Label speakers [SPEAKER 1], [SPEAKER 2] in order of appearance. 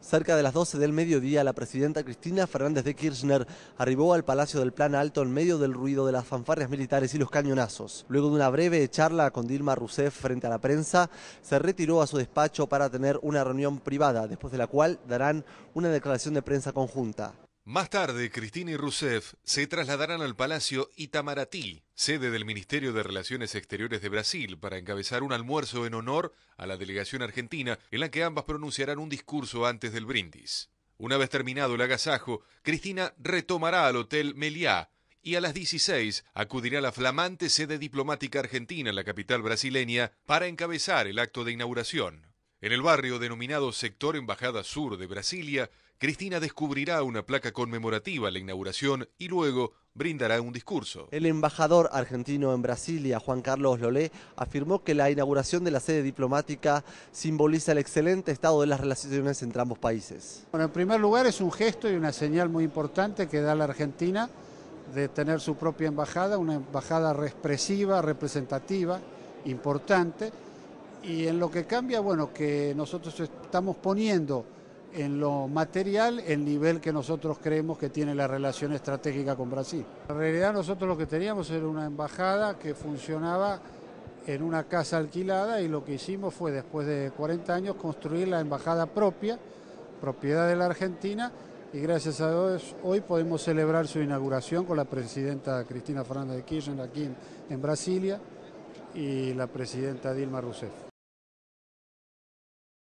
[SPEAKER 1] Cerca de las 12 del mediodía, la presidenta Cristina Fernández de Kirchner arribó al Palacio del Plan Alto en medio del ruido de las fanfarrias militares y los cañonazos. Luego de una breve charla con Dilma Rousseff frente a la prensa, se retiró a su despacho para tener una reunión privada, después de la cual darán una declaración de prensa conjunta.
[SPEAKER 2] Más tarde, Cristina y Rousseff se trasladarán al Palacio Itamaraty, sede del Ministerio de Relaciones Exteriores de Brasil, para encabezar un almuerzo en honor a la delegación argentina, en la que ambas pronunciarán un discurso antes del brindis. Una vez terminado el agasajo, Cristina retomará al Hotel Meliá y a las 16 acudirá a la flamante sede diplomática argentina en la capital brasileña para encabezar el acto de inauguración. En el barrio denominado Sector Embajada Sur de Brasilia, Cristina descubrirá una placa conmemorativa a la inauguración y luego brindará un discurso.
[SPEAKER 1] El embajador argentino en Brasilia, Juan Carlos Lolé, afirmó que la inauguración de la sede diplomática simboliza el excelente estado de las relaciones entre ambos países.
[SPEAKER 3] Bueno, en primer lugar es un gesto y una señal muy importante que da la Argentina de tener su propia embajada, una embajada expresiva, representativa, importante y en lo que cambia, bueno, que nosotros estamos poniendo en lo material el nivel que nosotros creemos que tiene la relación estratégica con Brasil. En realidad nosotros lo que teníamos era una embajada que funcionaba en una casa alquilada y lo que hicimos fue después de 40 años construir la embajada propia, propiedad de la Argentina, y gracias a Dios hoy podemos celebrar su inauguración con la presidenta Cristina Fernández de Kirchner aquí en, en Brasilia y la presidenta Dilma Rousseff.